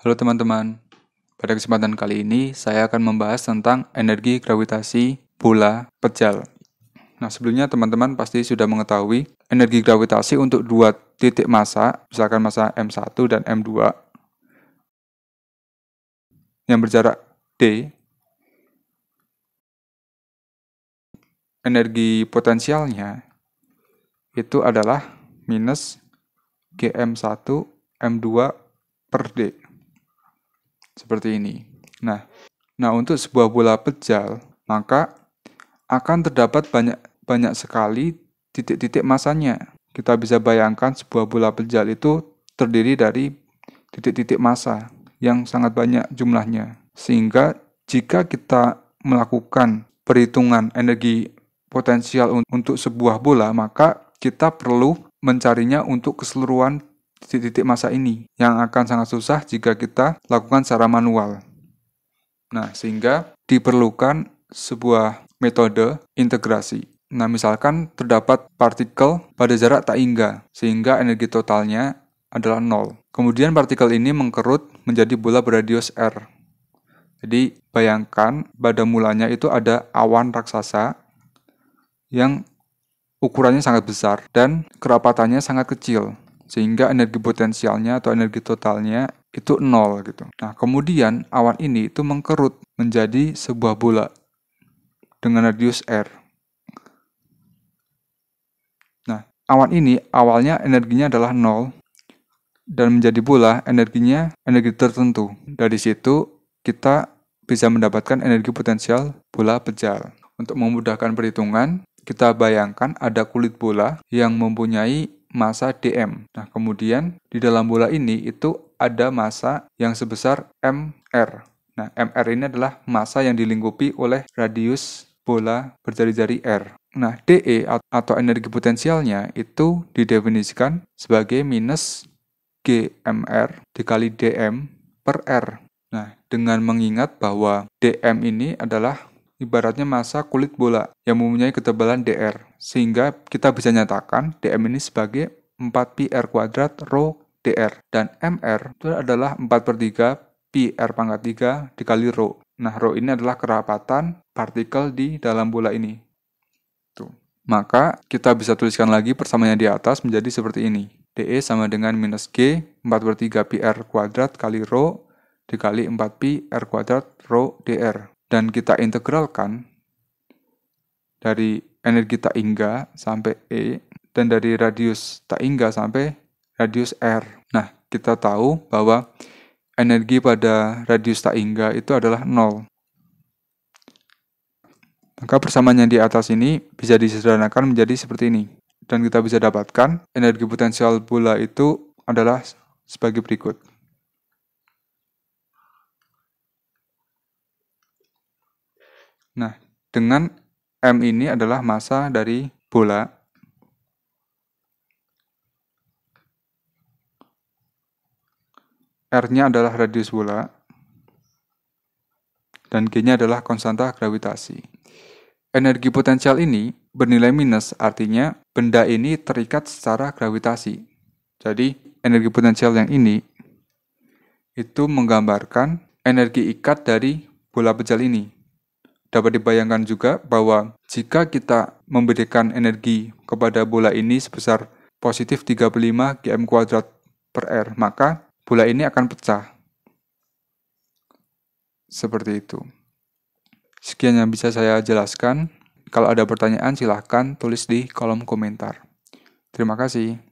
Halo teman-teman, pada kesempatan kali ini saya akan membahas tentang energi gravitasi bola pejal. Nah sebelumnya teman-teman pasti sudah mengetahui energi gravitasi untuk dua titik massa, misalkan massa M1 dan M2, yang berjarak D. Energi potensialnya itu adalah minus GM1 M2 per D seperti ini. Nah, nah untuk sebuah bola pejal, maka akan terdapat banyak banyak sekali titik-titik masanya. Kita bisa bayangkan sebuah bola pejal itu terdiri dari titik-titik masa yang sangat banyak jumlahnya. Sehingga jika kita melakukan perhitungan energi potensial untuk sebuah bola, maka kita perlu mencarinya untuk keseluruhan di titik masa ini yang akan sangat susah jika kita lakukan secara manual. Nah, sehingga diperlukan sebuah metode integrasi. Nah, misalkan terdapat partikel pada jarak tak hingga, sehingga energi totalnya adalah nol. Kemudian partikel ini mengkerut menjadi bola beradius R. Jadi, bayangkan pada mulanya itu ada awan raksasa yang ukurannya sangat besar dan kerapatannya sangat kecil sehingga energi potensialnya atau energi totalnya itu nol gitu. Nah, kemudian awan ini itu mengkerut menjadi sebuah bola dengan radius R. Nah, awan ini awalnya energinya adalah nol dan menjadi bola energinya energi tertentu. Dari situ kita bisa mendapatkan energi potensial bola pejal. Untuk memudahkan perhitungan, kita bayangkan ada kulit bola yang mempunyai masa dm. Nah, kemudian di dalam bola ini itu ada masa yang sebesar mr. Nah, mr ini adalah masa yang dilingkupi oleh radius bola berjari-jari r. Nah, DE atau energi potensialnya itu didefinisikan sebagai minus GMR dikali DM per R. Nah, dengan mengingat bahwa DM ini adalah ibaratnya masa kulit bola yang mempunyai ketebalan dr, sehingga kita bisa nyatakan dm ini sebagai 4 pi r kuadrat rho dr, dan mr itu adalah 4 per 3 pi r pangkat 3 dikali rho. Nah, rho ini adalah kerapatan partikel di dalam bola ini. Tuh. Maka kita bisa tuliskan lagi persamaannya di atas menjadi seperti ini. DE sama dengan minus G 4 per 3 pi r kuadrat kali Rho dikali 4 pi R kuadrat Rho DR dan kita integralkan dari energi tak hingga sampai E dan dari radius tak hingga sampai radius R. Nah, kita tahu bahwa energi pada radius tak hingga itu adalah nol Maka persamaan yang di atas ini bisa disederhanakan menjadi seperti ini. Dan kita bisa dapatkan energi potensial bola itu adalah sebagai berikut. Nah, dengan M ini adalah massa dari bola. R-nya adalah radius bola. Dan G-nya adalah konstanta gravitasi. Energi potensial ini bernilai minus, artinya benda ini terikat secara gravitasi. Jadi, energi potensial yang ini itu menggambarkan energi ikat dari bola pejal ini dapat dibayangkan juga bahwa jika kita memberikan energi kepada bola ini sebesar positif 35 gm kuadrat per R, maka bola ini akan pecah. Seperti itu. Sekian yang bisa saya jelaskan. Kalau ada pertanyaan silahkan tulis di kolom komentar. Terima kasih.